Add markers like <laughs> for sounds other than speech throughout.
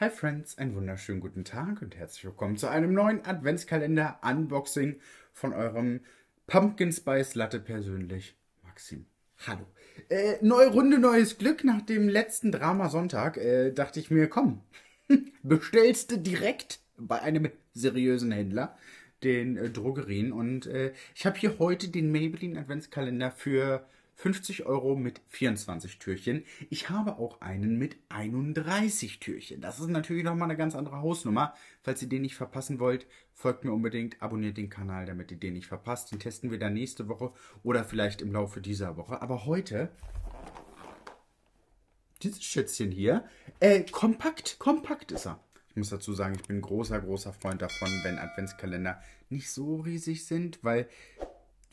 Hi Friends, einen wunderschönen guten Tag und herzlich willkommen zu einem neuen Adventskalender Unboxing von eurem Pumpkin Spice Latte persönlich, Maxim. Hallo. Äh, neue Runde, neues Glück. Nach dem letzten Drama Sonntag äh, dachte ich mir, komm, <laughs> bestellst du direkt bei einem seriösen Händler den äh, Drogerien und äh, ich habe hier heute den Maybelline Adventskalender für 50 Euro mit 24 Türchen. Ich habe auch einen mit 31 Türchen. Das ist natürlich nochmal eine ganz andere Hausnummer. Falls ihr den nicht verpassen wollt, folgt mir unbedingt, abonniert den Kanal, damit ihr den nicht verpasst. Den testen wir dann nächste Woche oder vielleicht im Laufe dieser Woche. Aber heute dieses Schätzchen hier. Äh, kompakt, kompakt ist er. Ich muss dazu sagen, ich bin großer, großer Freund davon, wenn Adventskalender nicht so riesig sind, weil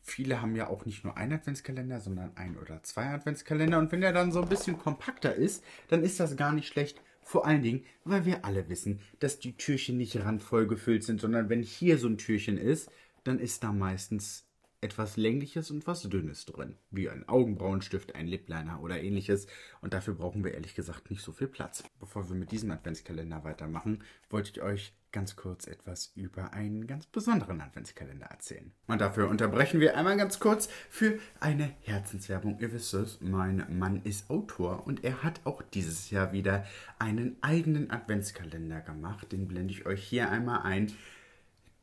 viele haben ja auch nicht nur einen Adventskalender, sondern ein oder zwei Adventskalender. Und wenn der dann so ein bisschen kompakter ist, dann ist das gar nicht schlecht. Vor allen Dingen, weil wir alle wissen, dass die Türchen nicht randvoll gefüllt sind, sondern wenn hier so ein Türchen ist, dann ist da meistens etwas längliches und was dünnes drin, wie ein Augenbrauenstift, ein Lipliner oder ähnliches und dafür brauchen wir ehrlich gesagt nicht so viel Platz. Bevor wir mit diesem Adventskalender weitermachen, wollte ich euch ganz kurz etwas über einen ganz besonderen Adventskalender erzählen. Und dafür unterbrechen wir einmal ganz kurz für eine Herzenswerbung. Ihr wisst es, mein Mann ist Autor und er hat auch dieses Jahr wieder einen eigenen Adventskalender gemacht. Den blende ich euch hier einmal ein.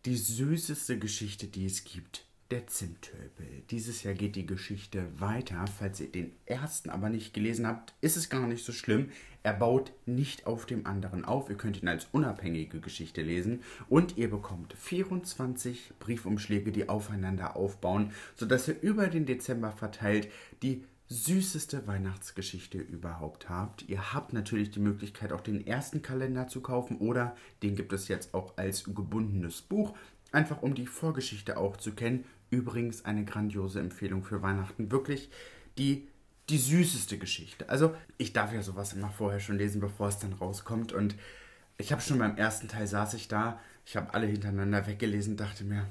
Die süßeste Geschichte, die es gibt der Zimtölpel. Dieses Jahr geht die Geschichte weiter. Falls ihr den ersten aber nicht gelesen habt, ist es gar nicht so schlimm. Er baut nicht auf dem anderen auf. Ihr könnt ihn als unabhängige Geschichte lesen. Und ihr bekommt 24 Briefumschläge, die aufeinander aufbauen, sodass ihr über den Dezember verteilt die süßeste Weihnachtsgeschichte überhaupt habt. Ihr habt natürlich die Möglichkeit, auch den ersten Kalender zu kaufen oder den gibt es jetzt auch als gebundenes Buch einfach um die Vorgeschichte auch zu kennen, Übrigens eine grandiose Empfehlung für Weihnachten. Wirklich die, die süßeste Geschichte. Also, ich darf ja sowas immer vorher schon lesen, bevor es dann rauskommt. Und ich habe schon beim ersten Teil saß ich da, ich habe alle hintereinander weggelesen, dachte mir,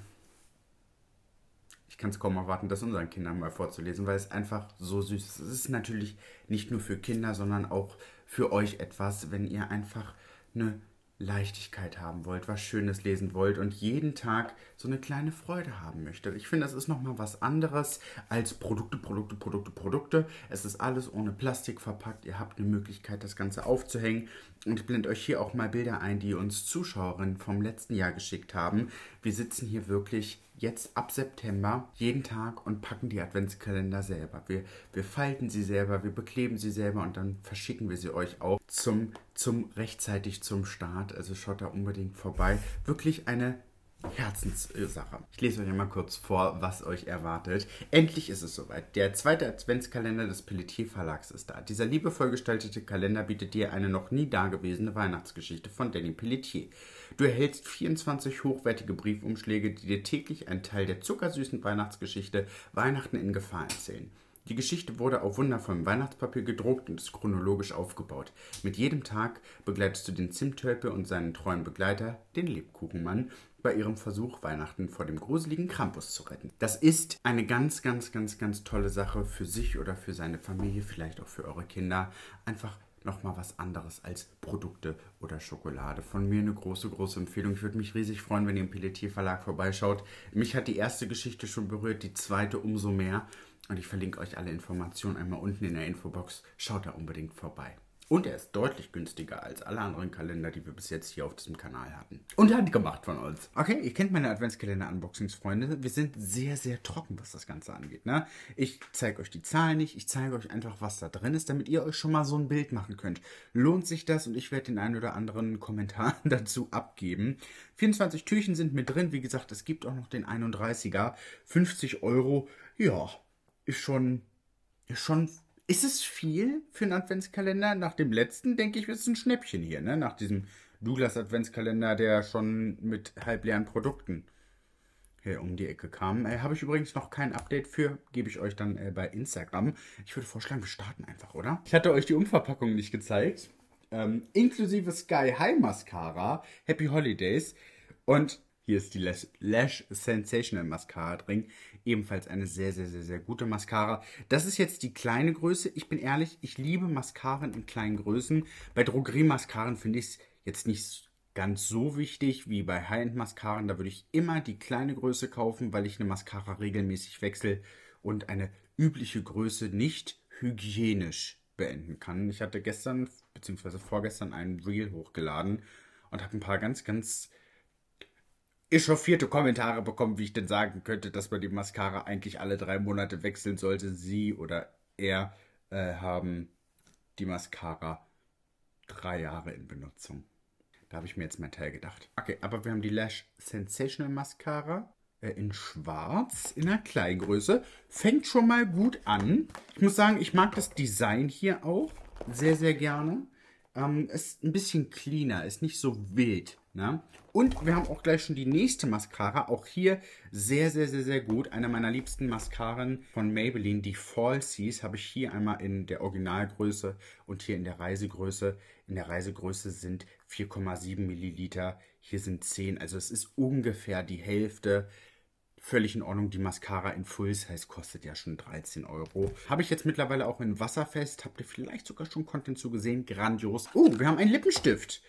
ich kann es kaum erwarten, das unseren Kindern mal vorzulesen, weil es einfach so süß ist. Es ist natürlich nicht nur für Kinder, sondern auch für euch etwas, wenn ihr einfach eine Leichtigkeit haben wollt, was Schönes lesen wollt und jeden Tag so eine kleine Freude haben möchtet. Ich finde, das ist nochmal was anderes als Produkte, Produkte, Produkte, Produkte. Es ist alles ohne Plastik verpackt. Ihr habt eine Möglichkeit, das Ganze aufzuhängen. Und ich blende euch hier auch mal Bilder ein, die uns Zuschauerinnen vom letzten Jahr geschickt haben. Wir sitzen hier wirklich jetzt ab September jeden Tag und packen die Adventskalender selber. Wir, wir falten sie selber, wir bekleben sie selber und dann verschicken wir sie euch auch zum, zum rechtzeitig zum Start. Also schaut da unbedingt vorbei. Wirklich eine Herzenssache. Ich lese euch einmal kurz vor, was euch erwartet. Endlich ist es soweit. Der zweite Adventskalender des Pelletier Verlags ist da. Dieser liebevoll gestaltete Kalender bietet dir eine noch nie dagewesene Weihnachtsgeschichte von Danny Pelletier. Du erhältst 24 hochwertige Briefumschläge, die dir täglich einen Teil der zuckersüßen Weihnachtsgeschichte Weihnachten in Gefahr erzählen. Die Geschichte wurde auf wundervollem Weihnachtspapier gedruckt und ist chronologisch aufgebaut. Mit jedem Tag begleitest du den Zimtölpel und seinen treuen Begleiter, den Lebkuchenmann, bei ihrem Versuch, Weihnachten vor dem gruseligen Krampus zu retten. Das ist eine ganz, ganz, ganz, ganz tolle Sache für sich oder für seine Familie, vielleicht auch für eure Kinder. Einfach nochmal was anderes als Produkte oder Schokolade. Von mir eine große, große Empfehlung. Ich würde mich riesig freuen, wenn ihr im Pelletier Verlag vorbeischaut. Mich hat die erste Geschichte schon berührt, die zweite umso mehr. Und ich verlinke euch alle Informationen einmal unten in der Infobox. Schaut da unbedingt vorbei. Und er ist deutlich günstiger als alle anderen Kalender, die wir bis jetzt hier auf diesem Kanal hatten. Und handgemacht von uns. Okay, ihr kennt meine Adventskalender-Unboxings, Freunde. Wir sind sehr, sehr trocken, was das Ganze angeht. Ne? Ich zeige euch die Zahlen nicht. Ich zeige euch einfach, was da drin ist, damit ihr euch schon mal so ein Bild machen könnt. Lohnt sich das? Und ich werde den einen oder anderen Kommentar <laughs> dazu abgeben. 24 Türchen sind mit drin. Wie gesagt, es gibt auch noch den 31er. 50 Euro. Ja, ist schon, ist schon ist es viel für einen Adventskalender? Nach dem letzten, denke ich, ist es ein Schnäppchen hier, ne? Nach diesem Douglas Adventskalender, der schon mit halbleeren Produkten hier um die Ecke kam. Äh, Habe ich übrigens noch kein Update für, gebe ich euch dann äh, bei Instagram. Ich würde vorschlagen, wir starten einfach, oder? Ich hatte euch die Umverpackung nicht gezeigt. Ähm, inklusive Sky High Mascara, Happy Holidays und hier ist die Lash, Lash Sensational Mascara drin. Ebenfalls eine sehr, sehr, sehr, sehr gute Mascara. Das ist jetzt die kleine Größe. Ich bin ehrlich, ich liebe Mascaren in kleinen Größen. Bei Drogeriemascaren finde ich es jetzt nicht ganz so wichtig wie bei High-End-Mascaren. Da würde ich immer die kleine Größe kaufen, weil ich eine Mascara regelmäßig wechsle und eine übliche Größe nicht hygienisch beenden kann. Ich hatte gestern bzw. vorgestern einen Reel hochgeladen und habe ein paar ganz, ganz echauffierte Kommentare bekommen, wie ich denn sagen könnte, dass man die Mascara eigentlich alle drei Monate wechseln sollte. Sie oder er äh, haben die Mascara drei Jahre in Benutzung. Da habe ich mir jetzt mein Teil gedacht. Okay, aber wir haben die Lash Sensational Mascara äh, in schwarz, in einer Kleingröße. Fängt schon mal gut an. Ich muss sagen, ich mag das Design hier auch sehr, sehr gerne. Ähm, ist ein bisschen cleaner, ist nicht so wild. Na? Und wir haben auch gleich schon die nächste Mascara. Auch hier sehr, sehr, sehr, sehr gut. Eine meiner liebsten Mascaren von Maybelline, die Falsies, habe ich hier einmal in der Originalgröße und hier in der Reisegröße. In der Reisegröße sind 4,7 Milliliter, hier sind 10. Also es ist ungefähr die Hälfte völlig in Ordnung. Die Mascara in Full Size kostet ja schon 13 Euro. Habe ich jetzt mittlerweile auch in Wasserfest. Habt ihr vielleicht sogar schon Content zu gesehen? Grandios. Oh, wir haben einen Lippenstift.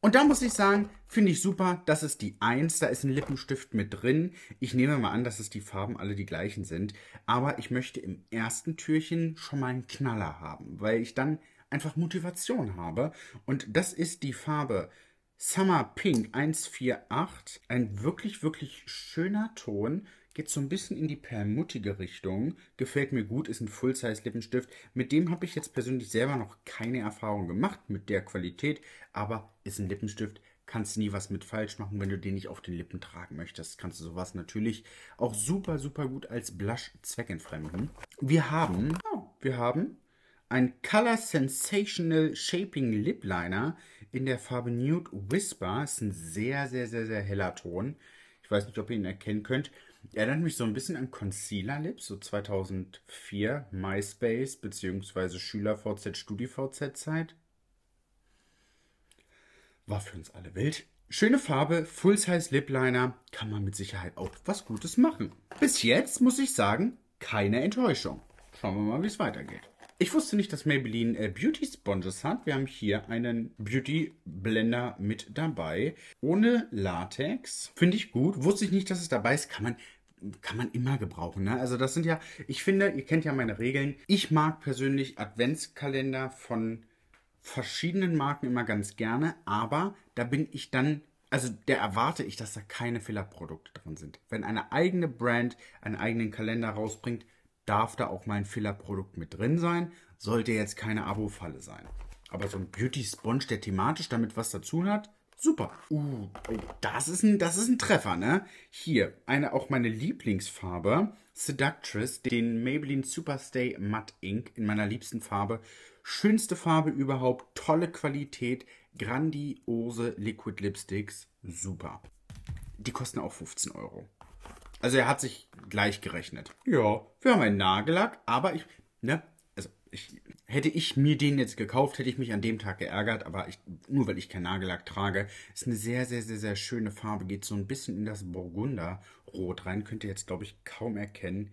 Und da muss ich sagen, finde ich super, das ist die 1, da ist ein Lippenstift mit drin. Ich nehme mal an, dass es die Farben alle die gleichen sind. Aber ich möchte im ersten Türchen schon mal einen Knaller haben, weil ich dann einfach Motivation habe. Und das ist die Farbe Summer Pink 148. Ein wirklich, wirklich schöner Ton. Geht so ein bisschen in die permutige Richtung. Gefällt mir gut, ist ein Full-Size-Lippenstift. Mit dem habe ich jetzt persönlich selber noch keine Erfahrung gemacht, mit der Qualität. Aber ist ein Lippenstift, kannst nie was mit falsch machen, wenn du den nicht auf den Lippen tragen möchtest. Kannst du sowas natürlich auch super, super gut als Blush zweckentfremden. Wir haben, oh, wir haben ein Color Sensational Shaping Lip Liner in der Farbe Nude Whisper. Ist ein sehr, sehr, sehr, sehr heller Ton. Ich weiß nicht, ob ihr ihn erkennen könnt. Erinnert mich so ein bisschen an Concealer Lips, so 2004, MySpace bzw. SchülerVZ, StudiVZ Zeit. War für uns alle wild. Schöne Farbe, Full-Size Lip Liner, kann man mit Sicherheit auch was Gutes machen. Bis jetzt muss ich sagen, keine Enttäuschung. Schauen wir mal, wie es weitergeht. Ich wusste nicht, dass Maybelline äh, Beauty Sponges hat. Wir haben hier einen Beauty Blender mit dabei. Ohne Latex. Finde ich gut. Wusste ich nicht, dass es dabei ist. Kann man kann man immer gebrauchen. Ne? Also das sind ja, ich finde, ihr kennt ja meine Regeln. Ich mag persönlich Adventskalender von verschiedenen Marken immer ganz gerne, aber da bin ich dann, also da erwarte ich, dass da keine Fehlerprodukte drin sind. Wenn eine eigene Brand einen eigenen Kalender rausbringt, darf da auch mein ein Fehlerprodukt mit drin sein, sollte jetzt keine Abo-Falle sein. Aber so ein Beauty Sponge, der thematisch damit was dazu hat, Super. Uh, das ist ein, das ist ein Treffer, ne? Hier, eine auch meine Lieblingsfarbe, Seductress, den Maybelline Superstay Matte Ink in meiner liebsten Farbe. Schönste Farbe überhaupt, tolle Qualität, grandiose Liquid Lipsticks, super. Die kosten auch 15 Euro. Also er hat sich gleich gerechnet. Ja, wir haben einen Nagellack, aber ich, ne, ich, hätte ich mir den jetzt gekauft, hätte ich mich an dem Tag geärgert, aber ich, nur weil ich keinen Nagellack trage, ist eine sehr, sehr, sehr, sehr schöne Farbe, geht so ein bisschen in das Burgunderrot rein, könnt ihr jetzt, glaube ich, kaum erkennen.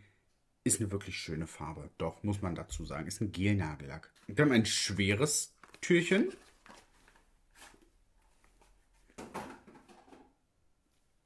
Ist eine wirklich schöne Farbe, doch, muss man dazu sagen. Ist ein Gel-Nagellack. Wir haben ein schweres Türchen.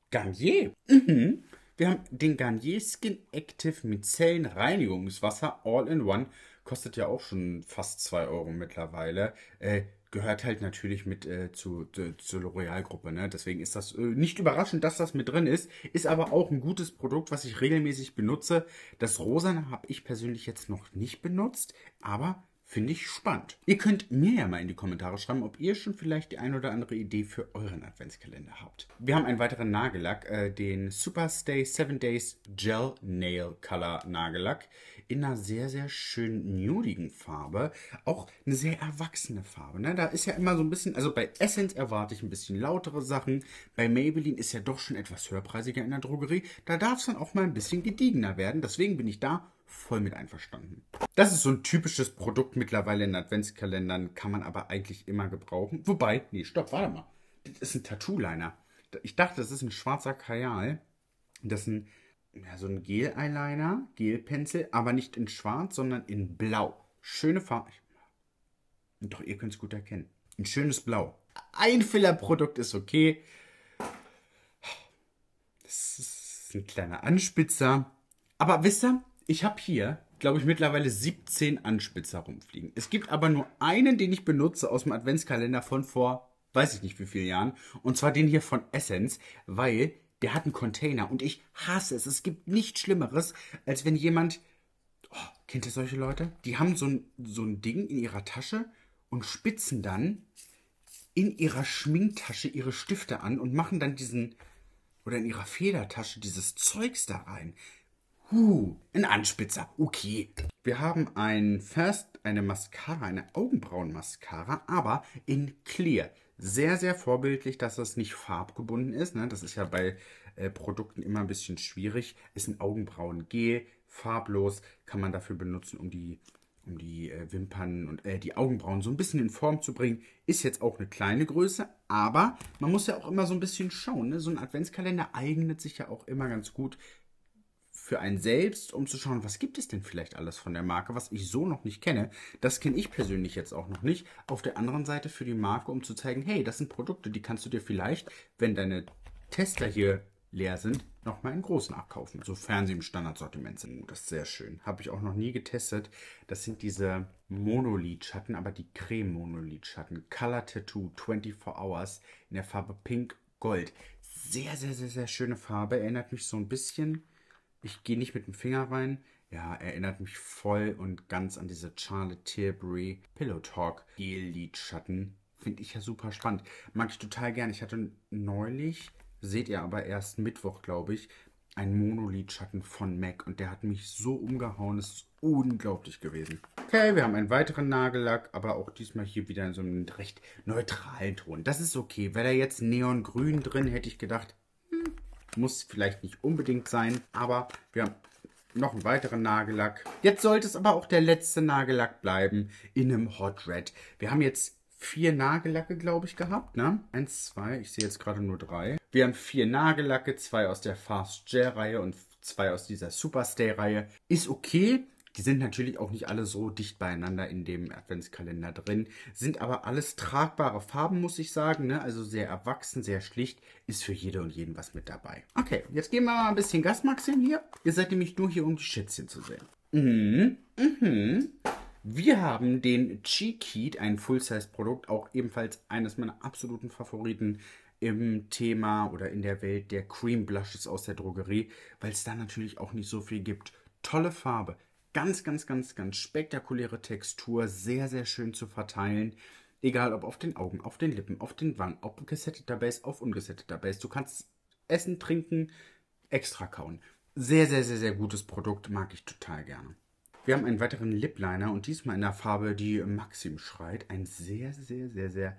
Garnier. Mhm. Wir haben den Garnier Skin Active mit Zellenreinigungswasser All-in-One kostet ja auch schon fast 2 Euro mittlerweile. Äh, gehört halt natürlich mit äh, zu, zu, zur L'Oreal-Gruppe. Ne? Deswegen ist das äh, nicht überraschend, dass das mit drin ist. Ist aber auch ein gutes Produkt, was ich regelmäßig benutze. Das Rosane habe ich persönlich jetzt noch nicht benutzt, aber Finde ich spannend. Ihr könnt mir ja mal in die Kommentare schreiben, ob ihr schon vielleicht die ein oder andere Idee für euren Adventskalender habt. Wir haben einen weiteren Nagellack, äh, den Superstay 7 Days Gel Nail Color Nagellack in einer sehr, sehr schönen, nudigen Farbe. Auch eine sehr erwachsene Farbe. Ne? Da ist ja immer so ein bisschen, also bei Essence erwarte ich ein bisschen lautere Sachen. Bei Maybelline ist ja doch schon etwas höherpreisiger in der Drogerie. Da darf es dann auch mal ein bisschen gediegener werden. Deswegen bin ich da voll mit einverstanden. Das ist so ein typisches Produkt mittlerweile in Adventskalendern, kann man aber eigentlich immer gebrauchen. Wobei, nee, stopp, warte mal. Das ist ein Tattoo-Liner. Ich dachte, das ist ein schwarzer Kajal. Das ist ein, ja, so ein Gel-Eyeliner, Gel-Pencil, aber nicht in schwarz, sondern in blau. Schöne Farbe. Doch, ihr könnt es gut erkennen. Ein schönes Blau. Ein Filler-Produkt ist okay. Das ist ein kleiner Anspitzer. Aber wisst ihr, ich habe hier, glaube ich, mittlerweile 17 Anspitzer rumfliegen. Es gibt aber nur einen, den ich benutze aus dem Adventskalender von vor weiß ich nicht wie vielen Jahren. Und zwar den hier von Essence, weil der hat einen Container und ich hasse es. Es gibt nichts Schlimmeres, als wenn jemand. Oh, kennt ihr solche Leute? Die haben so ein, so ein Ding in ihrer Tasche und spitzen dann in ihrer Schminktasche ihre Stifte an und machen dann diesen. Oder in ihrer Federtasche dieses Zeugs da rein. Huh, ein Anspitzer. Okay. Wir haben ein First, eine Mascara, eine Augenbrauenmascara, aber in Clear. Sehr, sehr vorbildlich, dass das nicht farbgebunden ist. Ne? Das ist ja bei äh, Produkten immer ein bisschen schwierig. Ist ein Augenbrauen-Gel, farblos, kann man dafür benutzen, um die um die äh, Wimpern und äh, die Augenbrauen so ein bisschen in Form zu bringen, ist jetzt auch eine kleine Größe, aber man muss ja auch immer so ein bisschen schauen. Ne? So ein Adventskalender eignet sich ja auch immer ganz gut für einen selbst, um zu schauen, was gibt es denn vielleicht alles von der Marke, was ich so noch nicht kenne. Das kenne ich persönlich jetzt auch noch nicht. Auf der anderen Seite für die Marke, um zu zeigen, hey, das sind Produkte, die kannst du dir vielleicht, wenn deine Tester hier leer sind, nochmal in großen abkaufen, sofern sie im Standardsortiment sind. Das ist sehr schön. Habe ich auch noch nie getestet. Das sind diese Monolid-Schatten, aber die Creme-Monolid-Schatten. Color Tattoo 24 Hours in der Farbe Pink Gold. Sehr, sehr, sehr, sehr schöne Farbe. Erinnert mich so ein bisschen ich gehe nicht mit dem Finger rein. Ja, erinnert mich voll und ganz an diese Charlotte Tilbury Pillow Talk Gel-Lidschatten. Finde ich ja super spannend. Mag ich total gern. Ich hatte neulich, seht ihr aber erst Mittwoch, glaube ich, einen Monolidschatten von MAC und der hat mich so umgehauen. Das ist unglaublich gewesen. Okay, wir haben einen weiteren Nagellack, aber auch diesmal hier wieder in so einem recht neutralen Ton. Das ist okay. Wäre da jetzt Neongrün drin, hätte ich gedacht, muss vielleicht nicht unbedingt sein, aber wir haben noch einen weiteren Nagellack. Jetzt sollte es aber auch der letzte Nagellack bleiben in einem Hot Red. Wir haben jetzt vier Nagellacke, glaube ich, gehabt, ne? Eins, zwei, ich sehe jetzt gerade nur drei. Wir haben vier Nagellacke, zwei aus der Fast Gel-Reihe und zwei aus dieser Superstay-Reihe. Ist okay, die sind natürlich auch nicht alle so dicht beieinander in dem Adventskalender drin, sind aber alles tragbare Farben, muss ich sagen. Ne? Also sehr erwachsen, sehr schlicht, ist für jede und jeden was mit dabei. Okay, jetzt geben wir mal ein bisschen Gas, Maxim, hier. Ihr seid nämlich nur hier, um die Schätzchen zu sehen. Mhm, mhm. Wir haben den Cheekeat, ein Full-Size-Produkt, auch ebenfalls eines meiner absoluten Favoriten im Thema oder in der Welt der Cream Blushes aus der Drogerie, weil es da natürlich auch nicht so viel gibt. Tolle Farbe, ganz, ganz, ganz, ganz spektakuläre Textur, sehr, sehr schön zu verteilen. Egal ob auf den Augen, auf den Lippen, auf den Wangen, ob gesetteter Base, auf ungesetteter Base. Du kannst essen, trinken, extra kauen. Sehr, sehr, sehr, sehr gutes Produkt, mag ich total gerne. Wir haben einen weiteren Lip Liner und diesmal in der Farbe, die Maxim schreit. Ein sehr, sehr, sehr, sehr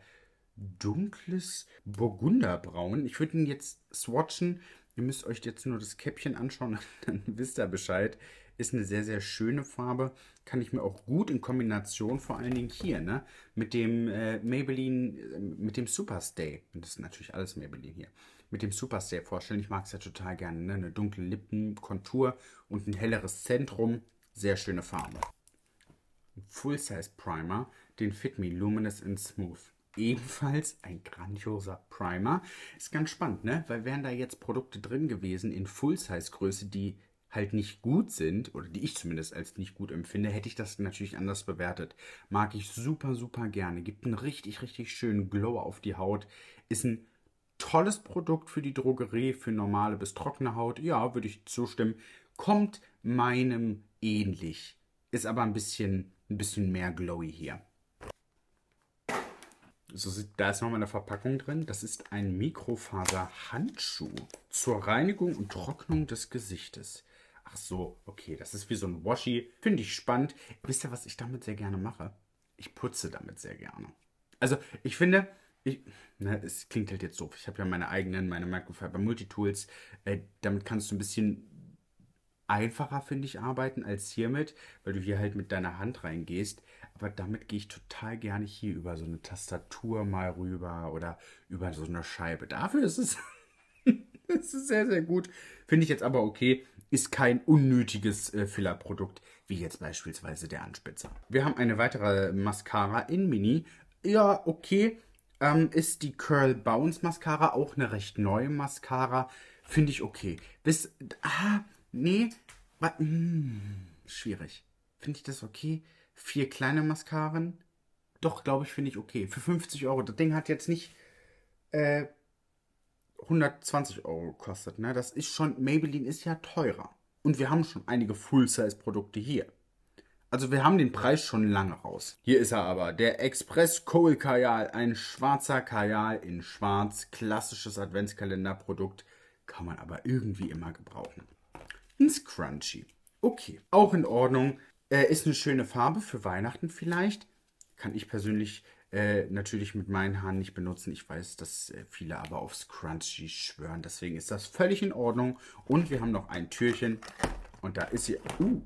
dunkles Burgunderbraun. Ich würde ihn jetzt swatchen. Ihr müsst euch jetzt nur das Käppchen anschauen, <laughs> dann wisst ihr Bescheid. Ist eine sehr, sehr schöne Farbe. Kann ich mir auch gut in Kombination, vor allen Dingen hier, ne? Mit dem äh, Maybelline, äh, mit dem Superstay. Und das ist natürlich alles Maybelline hier. Mit dem Superstay vorstellen. Ich mag es ja total gerne, ne? Eine dunkle Lippenkontur und ein helleres Zentrum. Sehr schöne Farbe. Full-Size Primer, den Fit Me Luminous and Smooth ebenfalls ein grandioser Primer. Ist ganz spannend, ne? Weil wären da jetzt Produkte drin gewesen in Full-Size-Größe, die halt nicht gut sind, oder die ich zumindest als nicht gut empfinde, hätte ich das natürlich anders bewertet. Mag ich super, super gerne. Gibt einen richtig, richtig schönen Glow auf die Haut. Ist ein tolles Produkt für die Drogerie, für normale bis trockene Haut. Ja, würde ich zustimmen. Kommt meinem ähnlich. Ist aber ein bisschen, ein bisschen mehr glowy hier. So, da ist nochmal eine Verpackung drin. Das ist ein Mikrofaser-Handschuh zur Reinigung und Trocknung des Gesichtes. Ach so, okay, das ist wie so ein Washi. Finde ich spannend. Wisst ihr, was ich damit sehr gerne mache? Ich putze damit sehr gerne. Also, ich finde, ich, na, ne, es klingt halt jetzt doof. Ich habe ja meine eigenen, meine Microfiber Multitools. Äh, damit kannst du ein bisschen einfacher, finde ich, arbeiten als hiermit, weil du hier halt mit deiner Hand reingehst. Aber damit gehe ich total gerne hier über so eine Tastatur mal rüber oder über so eine Scheibe. Dafür ist es <laughs> Das ist sehr, sehr gut. Finde ich jetzt aber okay. Ist kein unnötiges äh, Fillerprodukt, wie jetzt beispielsweise der Anspitzer. Wir haben eine weitere Mascara in Mini. Ja, okay. Ähm, ist die Curl Bounce Mascara auch eine recht neue Mascara? Finde ich okay. Bis. Ah, nee. Wa, mh, mm, schwierig. Finde ich das okay? Vier kleine Mascaren? Doch, glaube ich, finde ich okay. Für 50 Euro. Das Ding hat jetzt nicht. Äh, 120 Euro kostet. Ne? Das ist schon, Maybelline ist ja teurer. Und wir haben schon einige Full-Size-Produkte hier. Also wir haben den Preis schon lange raus. Hier ist er aber, der Express Coal Kajal, ein schwarzer Kajal in schwarz, klassisches Adventskalenderprodukt, kann man aber irgendwie immer gebrauchen. Ein Scrunchie, okay, auch in Ordnung, äh, ist eine schöne Farbe für Weihnachten vielleicht, kann ich persönlich äh, natürlich mit meinen Haaren nicht benutzen. Ich weiß, dass äh, viele aber auf Scrunchie schwören. Deswegen ist das völlig in Ordnung. Und wir haben noch ein Türchen. Und da ist sie. Uh,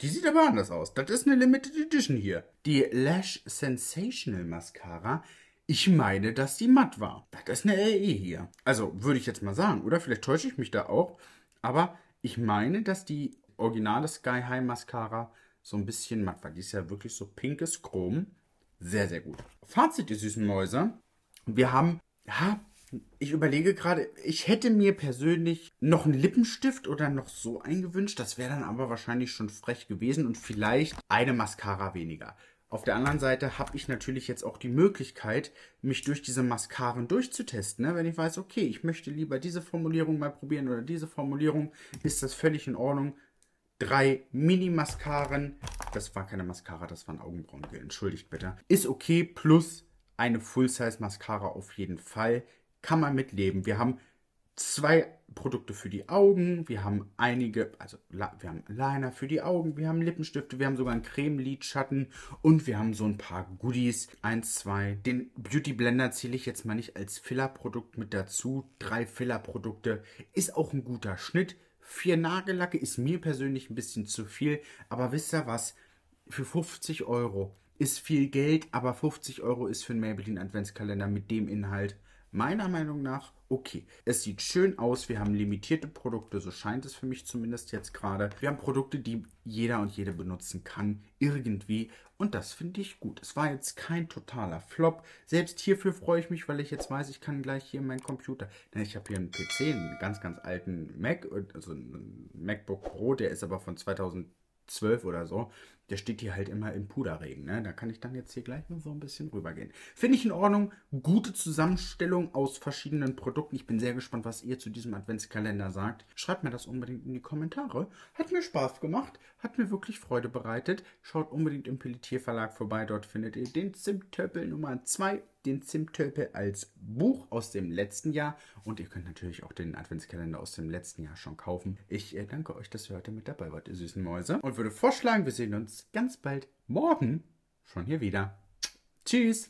die sieht aber anders aus. Das ist eine Limited Edition hier. Die Lash Sensational Mascara. Ich meine, dass die matt war. Das ist eine LE hier. Also würde ich jetzt mal sagen. Oder vielleicht täusche ich mich da auch. Aber ich meine, dass die originale Sky High Mascara so ein bisschen matt war. Die ist ja wirklich so pinkes Chrom. Sehr, sehr gut. Fazit, ihr süßen Mäuse. Wir haben, ja, ich überlege gerade, ich hätte mir persönlich noch einen Lippenstift oder noch so eingewünscht. Das wäre dann aber wahrscheinlich schon frech gewesen und vielleicht eine Mascara weniger. Auf der anderen Seite habe ich natürlich jetzt auch die Möglichkeit, mich durch diese Mascaren durchzutesten. Ne? Wenn ich weiß, okay, ich möchte lieber diese Formulierung mal probieren oder diese Formulierung, ist das völlig in Ordnung drei Mini-Mascaren. Das war keine Mascara, das war ein Augenbrauengel. Entschuldigt bitte. Ist okay, plus eine Full-Size-Mascara auf jeden Fall. Kann man mitleben. Wir haben zwei Produkte für die Augen. Wir haben einige, also wir haben Liner für die Augen, wir haben Lippenstifte, wir haben sogar einen Creme-Lidschatten und wir haben so ein paar Goodies. Eins, zwei. Den Beauty Blender zähle ich jetzt mal nicht als Filler-Produkt mit dazu. Drei Filler-Produkte ist auch ein guter Schnitt. Vier Nagellacke ist mir persönlich ein bisschen zu viel, aber wisst ihr was? Für 50 Euro ist viel Geld, aber 50 Euro ist für einen Maybelline Adventskalender mit dem Inhalt meiner Meinung nach okay. Es sieht schön aus, wir haben limitierte Produkte, so scheint es für mich zumindest jetzt gerade. Wir haben Produkte, die jeder und jede benutzen kann, irgendwie. Und das finde ich gut. Es war jetzt kein totaler Flop. Selbst hierfür freue ich mich, weil ich jetzt weiß, ich kann gleich hier meinen Computer. Denn ich habe hier einen PC, einen ganz, ganz alten Mac, also einen MacBook Pro, der ist aber von 2010 zwölf oder so, der steht hier halt immer im Puderregen. Ne? Da kann ich dann jetzt hier gleich nur so ein bisschen rübergehen. Finde ich in Ordnung. Gute Zusammenstellung aus verschiedenen Produkten. Ich bin sehr gespannt, was ihr zu diesem Adventskalender sagt. Schreibt mir das unbedingt in die Kommentare. Hat mir Spaß gemacht. Hat mir wirklich Freude bereitet. Schaut unbedingt im Pelletier Verlag vorbei. Dort findet ihr den Zimtöppel Nummer 2 den Zimtölpel als Buch aus dem letzten Jahr und ihr könnt natürlich auch den Adventskalender aus dem letzten Jahr schon kaufen. Ich äh, danke euch, dass ihr heute mit dabei wart, ihr süßen Mäuse. Und würde vorschlagen, wir sehen uns ganz bald morgen schon hier wieder. Tschüss!